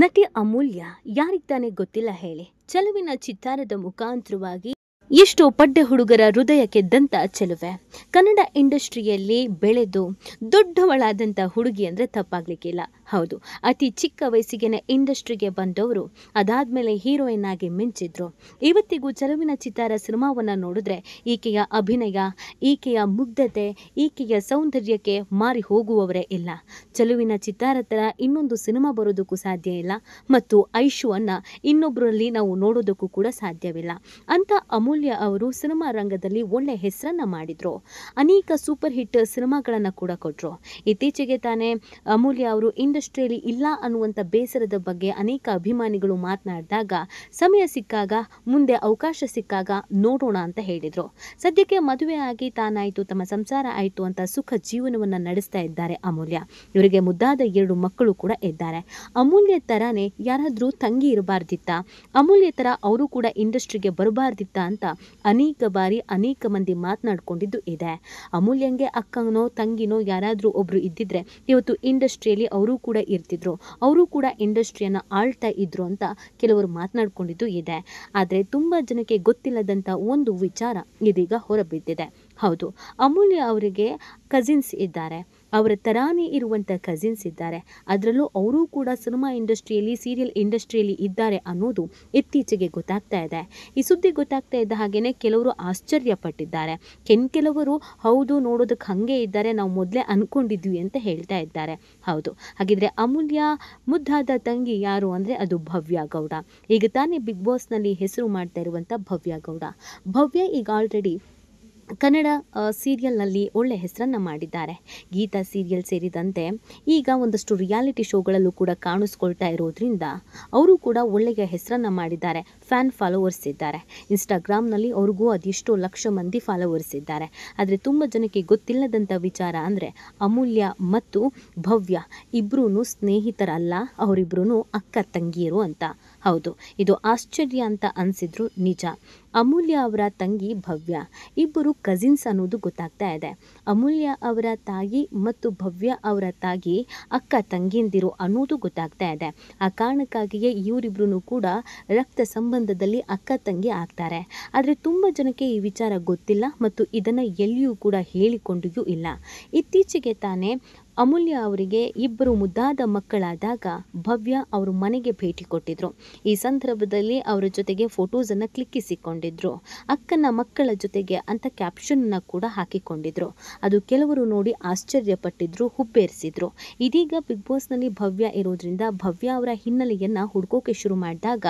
ನಟಿ ಅಮೂಲ್ಯ ಯಾರಿದ್ದಾನೆ ಗೊತ್ತಿಲ್ಲ ಹೇಳಿ ಚೆಲುವಿನ ಚಿತ್ತಾರದ ಮುಖಾಂತರವಾಗಿ ಎಷ್ಟೋ ಪಡ್ಡೆ ಹುಡುಗರ ಹೃದಯ ಕೆದ್ದಂಥ ಚೆಲುವೆ ಕನ್ನಡ ಇಂಡಸ್ಟ್ರಿಯಲ್ಲಿ ಬೆಳೆದು ದೊಡ್ಡವಳಾದಂಥ ಹುಡುಗಿ ಅಂದರೆ ತಪ್ಪಾಗ್ಲಿಕ್ಕಿಲ್ಲ ಹೌದು ಅತಿ ಚಿಕ್ಕ ವಯಸ್ಸಿಗೆನೆ ಇಂಡಸ್ಟ್ರಿಗೆ ಬಂದವರು ಅದಾದಮೇಲೆ ಹೀರೋಯಿನ್ ಆಗಿ ಮಿಂಚಿದ್ರು ಇವತ್ತಿಗೂ ಚೆಲುವಿನ ಚಿತ್ತಾರ ಸಿನಿಮಾವನ್ನ ನೋಡಿದ್ರೆ ಈಕೆಯ ಅಭಿನಯ ಈಕೆಯ ಮುಗ್ಧತೆ ಈಕೆಯ ಸೌಂದರ್ಯಕ್ಕೆ ಮಾರಿ ಹೋಗುವವರೇ ಇಲ್ಲ ಚೆಲುವಿನ ಚಿತ್ತಾರ ಥರ ಇನ್ನೊಂದು ಸಿನಿಮಾ ಬರೋದಕ್ಕೂ ಸಾಧ್ಯ ಇಲ್ಲ ಮತ್ತು ಐಶುವನ್ನು ಇನ್ನೊಬ್ಬರಲ್ಲಿ ನಾವು ನೋಡೋದಕ್ಕೂ ಕೂಡ ಸಾಧ್ಯವಿಲ್ಲ ಅಂತ ಅಮೂಲ್ಯ ಅಮೂಲ್ಯ ಅವರು ಸಿನಿಮಾ ರಂಗದಲ್ಲಿ ಒಳ್ಳೆ ಹೆಸರನ್ನ ಮಾಡಿದ್ರು ಅನೇಕ ಸೂಪರ್ ಹಿಟ್ ಸಿನಿಮಾಗಳನ್ನ ಕೂಡ ಕೊಟ್ಟರು ಇತ್ತೀಚೆಗೆ ತಾನೇ ಅಮೂಲ್ಯ ಅವರು ಇಂಡಸ್ಟ್ರಿಯಲ್ಲಿ ಇಲ್ಲ ಅನ್ನುವಂತ ಬೇಸರದ ಬಗ್ಗೆ ಅನೇಕ ಅಭಿಮಾನಿಗಳು ಮಾತನಾಡಿದಾಗ ಸಮಯ ಸಿಕ್ಕಾಗ ಮುಂದೆ ಅವಕಾಶ ಸಿಕ್ಕಾಗ ನೋಡೋಣ ಅಂತ ಹೇಳಿದರು ಸದ್ಯಕ್ಕೆ ಮದುವೆ ಆಗಿ ತಾನಾಯ್ತು ತಮ್ಮ ಸಂಸಾರ ಆಯ್ತು ಅಂತ ಸುಖ ಜೀವನವನ್ನ ನಡೆಸ್ತಾ ಇದ್ದಾರೆ ಅಮೂಲ್ಯ ಇವರಿಗೆ ಮುದ್ದಾದ ಎರಡು ಮಕ್ಕಳು ಕೂಡ ಇದ್ದಾರೆ ಅಮೂಲ್ಯ ತರಾನೇ ಯಾರಾದರೂ ತಂಗಿ ಇರಬಾರ್ದಿತ್ತ ಅಮೂಲ್ಯ ತರ ಅವರು ಕೂಡ ಇಂಡಸ್ಟ್ರಿಗೆ ಬರಬಾರ್ದಿತ್ತ ಅಂತ ಅನೇಕ ಬಾರಿ ಅನೇಕ ಮಂದಿ ಮಾತನಾಡ್ಕೊಂಡಿದ್ದು ಇದೆ ಅಮೂಲ್ಯಂಗೆ ಅಕ್ಕನೋ ತಂಗಿನೋ ಯಾರಾದರೂ ಒಬ್ಬರು ಇದ್ದಿದ್ರೆ ಇವತ್ತು ಇಂಡಸ್ಟ್ರಿಯಲ್ಲಿ ಅವರು ಕೂಡ ಇರ್ತಿದ್ರು ಅವರು ಕೂಡ ಇಂಡಸ್ಟ್ರಿಯನ್ನು ಆಳ್ತಾ ಇದ್ರು ಅಂತ ಕೆಲವರು ಮಾತನಾಡಿಕೊಂಡಿದ್ದು ಇದೆ ಆದರೆ ತುಂಬ ಜನಕ್ಕೆ ಗೊತ್ತಿಲ್ಲದಂಥ ಒಂದು ವಿಚಾರ ಇದೀಗ ಹೊರಬಿದ್ದಿದೆ ಹೌದು ಅಮೂಲ್ಯ ಅವರಿಗೆ ಕಸಿನ್ಸ್ ಇದ್ದಾರೆ ಅವರ ಥರಾನೇ ಇರುವಂಥ ಕಸಿನ್ಸ್ ಇದ್ದಾರೆ ಅದರಲ್ಲೂ ಅವರೂ ಕೂಡ ಸಿನಿಮಾ ಇಂಡಸ್ಟ್ರಿಯಲ್ಲಿ ಸೀರಿಯಲ್ ಇಂಡಸ್ಟ್ರಿಯಲ್ಲಿ ಇದ್ದಾರೆ ಅನ್ನೋದು ಇತ್ತೀಚೆಗೆ ಗೊತ್ತಾಗ್ತಾ ಇದೆ ಈ ಸುದ್ದಿ ಗೊತ್ತಾಗ್ತಾ ಇದ್ದ ಹಾಗೆಯೇ ಕೆಲವರು ಆಶ್ಚರ್ಯ ಪಟ್ಟಿದ್ದಾರೆ ಕೆನ್ ಕೆಲವರು ಹೌದು ನೋಡೋದಕ್ಕೆ ಹಾಗೆ ಇದ್ದಾರೆ ನಾವು ಮೊದಲೇ ಅಂದ್ಕೊಂಡಿದ್ವಿ ಅಂತ ಹೇಳ್ತಾ ಇದ್ದಾರೆ ಹೌದು ಹಾಗಿದ್ರೆ ಅಮೂಲ್ಯ ಮುದ್ದಾದ ತಂಗಿ ಯಾರು ಅಂದರೆ ಅದು ಭವ್ಯ ಗೌಡ ಈಗ ತಾನೇ ಬಿಗ್ ಬಾಸ್ನಲ್ಲಿ ಹೆಸರು ಮಾಡ್ತಾ ಇರುವಂಥ ಭವ್ಯ ಗೌಡ ಭವ್ಯ ಈಗ ಆಲ್ರೆಡಿ ಕನ್ನಡ ಸೀರಿಯಲ್ನಲ್ಲಿ ಒಳ್ಳೆಯ ಹೆಸರನ್ನು ಮಾಡಿದ್ದಾರೆ ಗೀತಾ ಸೀರಿಯಲ್ ಸೇರಿದಂತೆ ಈಗ ಒಂದಷ್ಟು ರಿಯಾಲಿಟಿ ಶೋಗಳಲ್ಲೂ ಕೂಡ ಕಾಣಿಸ್ಕೊಳ್ತಾ ಇರೋದ್ರಿಂದ ಅವರು ಕೂಡ ಒಳ್ಳೆಯ ಹೆಸರನ್ನು ಮಾಡಿದ್ದಾರೆ ಫ್ಯಾನ್ ಫಾಲೋವರ್ಸ್ ಇದ್ದಾರೆ ಇನ್ಸ್ಟಾಗ್ರಾಮ್ನಲ್ಲಿ ಅವ್ರಿಗೂ ಅದೆಷ್ಟೋ ಲಕ್ಷ ಮಂದಿ ಫಾಲೋವರ್ಸ್ ಇದ್ದಾರೆ ಆದರೆ ತುಂಬ ಜನಕ್ಕೆ ಗೊತ್ತಿಲ್ಲದಂಥ ವಿಚಾರ ಅಂದರೆ ಅಮೂಲ್ಯ ಮತ್ತು ಭವ್ಯ ಇಬ್ಬರೂ ಸ್ನೇಹಿತರಲ್ಲ ಅವರಿಬ್ಬರೂ ಅಕ್ಕ ತಂಗಿಯರು ಅಂತ ಹೌದು ಇದು ಆಶ್ಚರ್ಯ ಅಂತ ಅನಿಸಿದ್ರು ನಿಜ ಅಮೂಲ್ಯ ಅವರ ತಂಗಿ ಭವ್ಯ ಇಬ್ಬರು ಕಸಿನ್ಸ್ ಅನ್ನೋದು ಗೊತ್ತಾಗ್ತಾ ಇದೆ ಅಮೂಲ್ಯ ಅವರ ತಾಯಿ ಮತ್ತು ಭವ್ಯ ಅವರ ತಾಯಿ ಅಕ್ಕ ತಂಗಿಯಂದಿರು ಅನ್ನೋದು ಗೊತ್ತಾಗ್ತಾ ಇದೆ ಆ ಕಾರಣಕ್ಕಾಗಿಯೇ ಇವರಿಬ್ರು ಕೂಡ ರಕ್ತ ಸಂಬಂಧದಲ್ಲಿ ಅಕ್ಕ ತಂಗಿ ಆಗ್ತಾರೆ ಆದರೆ ತುಂಬ ಜನಕ್ಕೆ ಈ ವಿಚಾರ ಗೊತ್ತಿಲ್ಲ ಮತ್ತು ಇದನ್ನು ಎಲ್ಲಿಯೂ ಕೂಡ ಹೇಳಿಕೊಂಡಿಯೂ ಇಲ್ಲ ಇತ್ತೀಚೆಗೆ ತಾನೇ ಅಮೂಲ್ಯ ಅವರಿಗೆ ಇಬ್ಬರು ಮುದ್ದಾದ ಮಕ್ಕಳಾದಾಗ ಭವ್ಯ ಅವರು ಮನೆಗೆ ಭೇಟಿ ಕೊಟ್ಟಿದ್ರು ಈ ಸಂದರ್ಭದಲ್ಲಿ ಅವರ ಜೊತೆಗೆ ಫೋಟೋಸನ್ನು ಕ್ಲಿಕ್ಕಿಸಿಕೊಂಡಿದ್ರು ಅಕ್ಕನ ಮಕ್ಕಳ ಜೊತೆಗೆ ಅಂತ ಕ್ಯಾಪ್ಷನ್ನ ಕೂಡ ಹಾಕಿಕೊಂಡಿದ್ರು ಅದು ಕೆಲವರು ನೋಡಿ ಆಶ್ಚರ್ಯಪಟ್ಟಿದ್ರು ಹುಬ್ಬೇರಿಸಿದ್ರು ಇದೀಗ ಬಿಗ್ ಬಾಸ್ನಲ್ಲಿ ಭವ್ಯ ಇರೋದ್ರಿಂದ ಭವ್ಯ ಅವರ ಹಿನ್ನೆಲೆಯನ್ನು ಹುಡುಕೋಕೆ ಶುರು ಮಾಡಿದಾಗ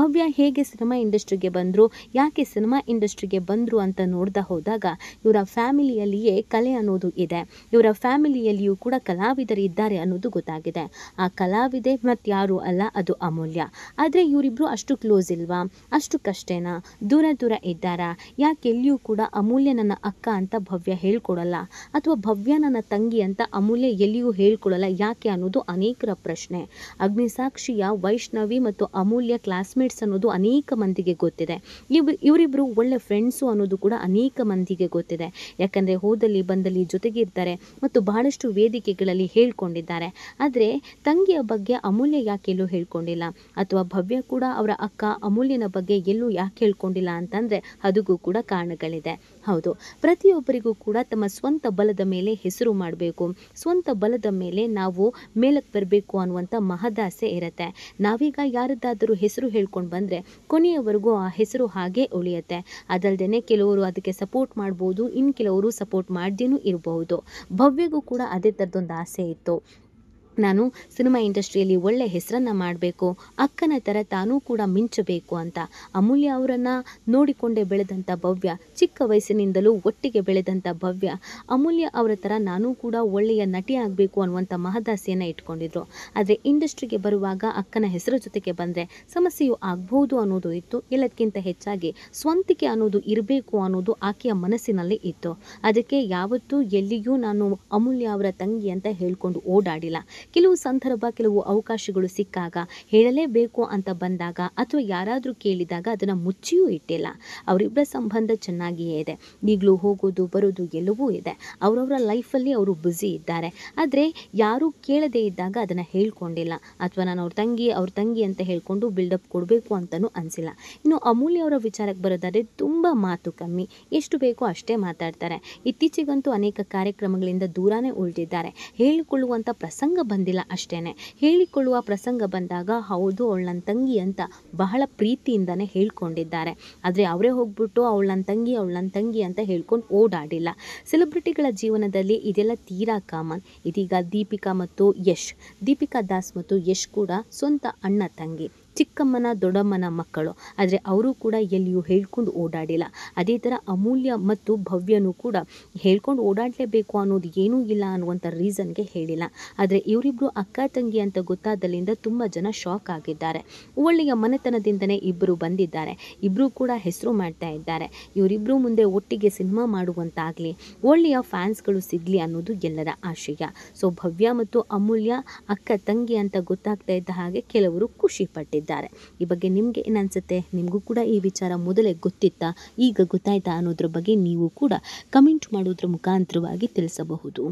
ಭವ್ಯ ಹೇಗೆ ಸಿನಿಮಾ ಇಂಡಸ್ಟ್ರಿಗೆ ಬಂದರು ಯಾಕೆ ಸಿನಿಮಾ ಇಂಡಸ್ಟ್ರಿಗೆ ಬಂದರು ಅಂತ ನೋಡ್ತಾ ಹೋದಾಗ ಇವರ ಫ್ಯಾಮಿಲಿಯಲ್ಲಿಯೇ ಕಲೆ ಅನ್ನೋದು ಇದೆ ಇವರ ಫ್ಯಾಮಿಲಿಯಲ್ಲಿಯೂ ಕೂಡ ಕಲಾವಿದರಿದ್ದಾರೆ ಅನ್ನೋದು ಗೊತ್ತಾಗಿದೆ ಆ ಕಲಾವಿದೆ ಮತ್ತಾರು ಅಲ್ಲ ಅದು ಅಮೂಲ್ಯ ಆದರೆ ಇವರಿಬ್ಬರು ಅಷ್ಟು ಕ್ಲೋಸ್ ಇಲ್ವಾ ಅಷ್ಟು ಕಷ್ಟೇನಾ ದೂರ ದೂರ ಇದ್ದಾರಾ ಯಾಕೆ ಎಲ್ಲಿಯೂ ಕೂಡ ಅಮೂಲ್ಯ ನನ್ನ ಅಕ್ಕ ಅಂತ ಭವ್ಯ ಹೇಳ್ಕೊಡಲ್ಲ ಅಥವಾ ಭವ್ಯ ನನ್ನ ತಂಗಿ ಅಂತ ಅಮೂಲ್ಯ ಎಲ್ಲಿಯೂ ಹೇಳ್ಕೊಡಲ್ಲ ಯಾಕೆ ಅನ್ನೋದು ಅನೇಕರ ಪ್ರಶ್ನೆ ಅಗ್ನಿಸಾಕ್ಷಿಯ ವೈಷ್ಣವಿ ಮತ್ತು ಅಮೂಲ್ಯ ಕ್ಲಾಸ್ಮೇಟ್ಸ್ ಅನ್ನೋದು ಅನೇಕ ಮಂದಿಗೆ ಗೊತ್ತಿದೆ ಇವ್ ಇವರಿಬ್ಬರು ಒಳ್ಳೆ ಫ್ರೆಂಡ್ಸು ಅನ್ನೋದು ಕೂಡ ಅನೇಕ ಮಂದಿಗೆ ಗೊತ್ತಿದೆ ಯಾಕಂದರೆ ಹೋದಲ್ಲಿ ಬಂದಲ್ಲಿ ಜೊತೆಗೆ ಇರ್ತಾರೆ ಮತ್ತು ಬಹಳಷ್ಟು ವೇದಿಕೆ ವೇದಿಕೆಗಳಲ್ಲಿ ಹೇಳ್ಕೊಂಡಿದ್ದಾರೆ ಆದರೆ ತಂಗಿಯ ಬಗ್ಗೆ ಅಮೂಲ್ಯ ಎಲ್ಲೂ ಹೇಳ್ಕೊಂಡಿಲ್ಲ ಅಥವಾ ಭವ್ಯ ಕೂಡ ಅವರ ಅಕ್ಕ ಅಮೂಲ್ಯನ ಬಗ್ಗೆ ಎಲ್ಲೂ ಯಾಕೆ ಹೇಳ್ಕೊಂಡಿಲ್ಲ ಅಂತಂದರೆ ಅದಕ್ಕೂ ಕೂಡ ಕಾರಣಗಳಿದೆ ಹೌದು ಪ್ರತಿಯೊಬ್ಬರಿಗೂ ಕೂಡ ತಮ್ಮ ಸ್ವಂತ ಬಲದ ಮೇಲೆ ಹೆಸರು ಮಾಡಬೇಕು ಸ್ವಂತ ಬಲದ ಮೇಲೆ ನಾವು ಮೇಲಕ್ಕೆ ಬರಬೇಕು ಅನ್ನುವಂಥ ಮಹದಾಸೆ ಇರುತ್ತೆ ನಾವೀಗ ಯಾರದ್ದಾದರೂ ಹೆಸರು ಹೇಳ್ಕೊಂಡು ಬಂದರೆ ಕೊನೆಯವರೆಗೂ ಆ ಹೆಸರು ಹಾಗೆ ಉಳಿಯುತ್ತೆ ಅದಲ್ಲದೆ ಕೆಲವರು ಅದಕ್ಕೆ ಸಪೋರ್ಟ್ ಮಾಡ್ಬೋದು ಇನ್ನು ಕೆಲವರು ಸಪೋರ್ಟ್ ಮಾಡ್ದೇನೂ ಇರಬಹುದು ಭವ್ಯಗೂ ಕೂಡ ಅದೇ ಥರದೊಂದು ಆಸೆ ಇತ್ತು ನಾನು ಸಿನಿಮಾ ಇಂಡಸ್ಟ್ರಿಯಲ್ಲಿ ಒಳ್ಳೆ ಹೆಸರನ್ನು ಮಾಡಬೇಕು ಅಕ್ಕನ ಥರ ತಾನೂ ಕೂಡ ಮಿಂಚಬೇಕು ಅಂತ ಅಮೂಲ್ಯ ಅವರನ್ನು ನೋಡಿಕೊಂಡೇ ಬೆಳೆದಂಥ ಭವ್ಯ ಚಿಕ್ಕ ವಯಸ್ಸಿನಿಂದಲೂ ಒಟ್ಟಿಗೆ ಬೆಳೆದಂಥ ಭವ್ಯ ಅಮೂಲ್ಯ ಅವರ ಥರ ನಾನೂ ಕೂಡ ಒಳ್ಳೆಯ ನಟಿ ಆಗಬೇಕು ಅನ್ನುವಂಥ ಮಹದಾಸೆಯನ್ನು ಇಟ್ಕೊಂಡಿದ್ರು ಆದರೆ ಇಂಡಸ್ಟ್ರಿಗೆ ಬರುವಾಗ ಅಕ್ಕನ ಹೆಸರು ಜೊತೆಗೆ ಬಂದರೆ ಸಮಸ್ಯೆಯು ಆಗಬಹುದು ಅನ್ನೋದು ಇತ್ತು ಎಲ್ಲಕ್ಕಿಂತ ಹೆಚ್ಚಾಗಿ ಸ್ವಂತಿಕೆ ಅನ್ನೋದು ಇರಬೇಕು ಅನ್ನೋದು ಆಕೆಯ ಮನಸ್ಸಿನಲ್ಲಿ ಇತ್ತು ಅದಕ್ಕೆ ಯಾವತ್ತೂ ಎಲ್ಲಿಗೂ ನಾನು ಅಮೂಲ್ಯ ಅವರ ತಂಗಿ ಅಂತ ಹೇಳ್ಕೊಂಡು ಓಡಾಡಿಲ್ಲ ಕೆಲವು ಸಂದರ್ಭ ಕೆಲವು ಅವಕಾಶಗಳು ಸಿಕ್ಕಾಗ ಹೇಳಲೇಬೇಕು ಅಂತ ಬಂದಾಗ ಅಥವಾ ಯಾರಾದರೂ ಕೇಳಿದಾಗ ಅದನ್ನು ಮುಚ್ಚಿಯೂ ಇಟ್ಟಿಲ್ಲ ಅವರಿಬ್ಬರ ಸಂಬಂಧ ಚೆನ್ನಾಗಿಯೇ ಇದೆ ಈಗಲೂ ಹೋಗೋದು ಬರೋದು ಎಲ್ಲವೂ ಇದೆ ಅವರವರ ಲೈಫಲ್ಲಿ ಅವರು ಬ್ಯುಸಿ ಇದ್ದಾರೆ ಆದರೆ ಯಾರೂ ಕೇಳದೇ ಇದ್ದಾಗ ಅದನ್ನು ಹೇಳ್ಕೊಂಡಿಲ್ಲ ಅಥವಾ ನಾನು ಅವ್ರ ತಂಗಿ ಅವ್ರ ತಂಗಿ ಅಂತ ಹೇಳ್ಕೊಂಡು ಬಿಲ್ಡಪ್ ಕೊಡಬೇಕು ಅಂತಲೂ ಅನಿಸಿಲ್ಲ ಇನ್ನು ಅಮೂಲ್ಯ ಅವರ ವಿಚಾರಕ್ಕೆ ಬರೋದಾದರೆ ತುಂಬ ಮಾತು ಕಮ್ಮಿ ಎಷ್ಟು ಬೇಕೋ ಅಷ್ಟೇ ಮಾತಾಡ್ತಾರೆ ಇತ್ತೀಚೆಗಂತೂ ಅನೇಕ ಕಾರ್ಯಕ್ರಮಗಳಿಂದ ದೂರನೇ ಉಳಿದಿದ್ದಾರೆ ಹೇಳಿಕೊಳ್ಳುವಂಥ ಪ್ರಸಂಗ ಬಂದಿಲ್ಲ ಅಷ್ಟೇ ಹೇಳಿಕೊಳ್ಳುವ ಪ್ರಸಂಗ ಬಂದಾಗ ಹೌದು ಅವಳು ನನ್ನ ತಂಗಿ ಅಂತ ಬಹಳ ಪ್ರೀತಿಯಿಂದನೇ ಹೇಳ್ಕೊಂಡಿದ್ದಾರೆ ಆದರೆ ಅವರೇ ಹೋಗ್ಬಿಟ್ಟು ಅವಳು ನನ್ನ ತಂಗಿ ಅವಳು ನನ್ನ ತಂಗಿ ಅಂತ ಹೇಳ್ಕೊಂಡು ಓಡಾಡಿಲ್ಲ ಸೆಲೆಬ್ರಿಟಿಗಳ ಜೀವನದಲ್ಲಿ ಇದೆಲ್ಲ ತೀರಾ ಕಾಮನ್ ಇದೀಗ ದೀಪಿಕಾ ಮತ್ತು ಯಶ್ ದೀಪಿಕಾ ದಾಸ್ ಮತ್ತು ಯಶ್ ಕೂಡ ಸ್ವಂತ ಅಣ್ಣ ತಂಗಿ ಚಿಕ್ಕಮ್ಮನ ದೊಡ್ಡಮ್ಮನ ಮಕ್ಕಳು ಆದರೆ ಅವರು ಕೂಡ ಎಲ್ಲಿಯೂ ಹೇಳ್ಕೊಂಡು ಓಡಾಡಿಲ್ಲ ಅದೇ ಥರ ಅಮೂಲ್ಯ ಮತ್ತು ಭವ್ಯನೂ ಕೂಡ ಹೇಳ್ಕೊಂಡು ಓಡಾಡಲೇಬೇಕು ಅನ್ನೋದು ಏನೂ ಇಲ್ಲ ಅನ್ನುವಂಥ ರೀಸನ್ಗೆ ಹೇಳಿಲ್ಲ ಆದರೆ ಇವರಿಬ್ಬರು ಅಕ್ಕ ತಂಗಿ ಅಂತ ಗೊತ್ತಾದಲ್ಲಿಂದ ತುಂಬ ಜನ ಶಾಕ್ ಆಗಿದ್ದಾರೆ ಒಳ್ಳೆಯ ಮನೆತನದಿಂದನೇ ಇಬ್ಬರು ಬಂದಿದ್ದಾರೆ ಇಬ್ಬರು ಕೂಡ ಹೆಸರು ಮಾಡ್ತಾ ಇದ್ದಾರೆ ಇವರಿಬ್ಬರು ಮುಂದೆ ಒಟ್ಟಿಗೆ ಸಿನಿಮಾ ಮಾಡುವಂತಾಗಲಿ ಒಳ್ಳೆಯ ಫ್ಯಾನ್ಸ್ಗಳು ಸಿಗಲಿ ಅನ್ನೋದು ಎಲ್ಲರ ಆಶಯ ಸೊ ಭವ್ಯ ಮತ್ತು ಅಮೂಲ್ಯ ಅಕ್ಕ ತಂಗಿ ಅಂತ ಗೊತ್ತಾಗ್ತಾ ಇದ್ದ ಹಾಗೆ ಕೆಲವರು ಖುಷಿ ಇದ್ದಾರೆ ಈ ಬಗ್ಗೆ ನಿಮಗೆ ಏನನ್ಸುತ್ತೆ ನಿಮಗೂ ಕೂಡ ಈ ವಿಚಾರ ಮೊದಲೇ ಗೊತ್ತಿತ್ತಾ ಈಗ ಗೊತ್ತಾಯ್ತಾ ಅನ್ನೋದ್ರ ಬಗ್ಗೆ ನೀವು ಕೂಡ ಕಮೆಂಟ್ ಮಾಡೋದ್ರ ಮುಖಾಂತರವಾಗಿ ತಿಳಿಸಬಹುದು